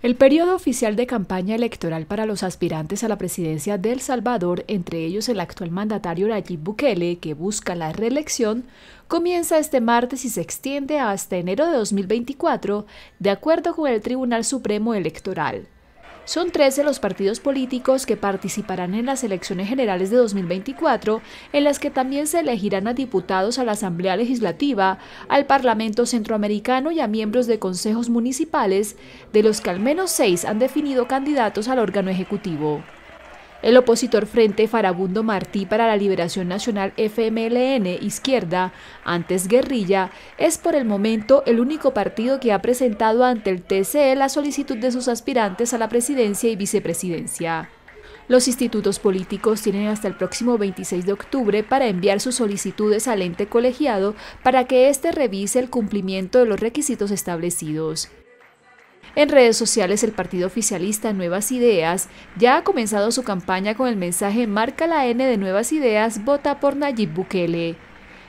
El periodo oficial de campaña electoral para los aspirantes a la presidencia de El Salvador, entre ellos el actual mandatario Nayib Bukele, que busca la reelección, comienza este martes y se extiende hasta enero de 2024, de acuerdo con el Tribunal Supremo Electoral. Son 13 los partidos políticos que participarán en las elecciones generales de 2024, en las que también se elegirán a diputados a la Asamblea Legislativa, al Parlamento Centroamericano y a miembros de consejos municipales, de los que al menos seis han definido candidatos al órgano ejecutivo. El opositor Frente Farabundo Martí para la Liberación Nacional FMLN Izquierda, antes guerrilla, es por el momento el único partido que ha presentado ante el TCE la solicitud de sus aspirantes a la presidencia y vicepresidencia. Los institutos políticos tienen hasta el próximo 26 de octubre para enviar sus solicitudes al ente colegiado para que éste revise el cumplimiento de los requisitos establecidos. En redes sociales, el partido oficialista Nuevas Ideas ya ha comenzado su campaña con el mensaje Marca la N de Nuevas Ideas, vota por Nayib Bukele.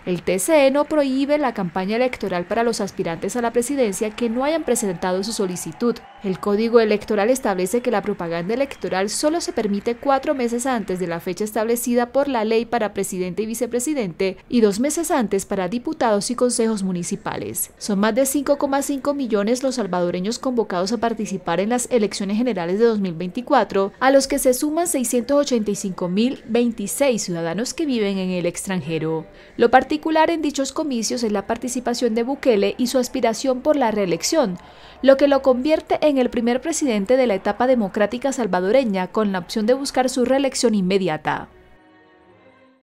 El TCE no prohíbe la campaña electoral para los aspirantes a la presidencia que no hayan presentado su solicitud, el Código Electoral establece que la propaganda electoral solo se permite cuatro meses antes de la fecha establecida por la ley para presidente y vicepresidente y dos meses antes para diputados y consejos municipales. Son más de 5,5 millones los salvadoreños convocados a participar en las elecciones generales de 2024, a los que se suman 685.026 ciudadanos que viven en el extranjero. Lo particular en dichos comicios es la participación de Bukele y su aspiración por la reelección, lo que lo convierte en en el primer presidente de la etapa democrática salvadoreña con la opción de buscar su reelección inmediata.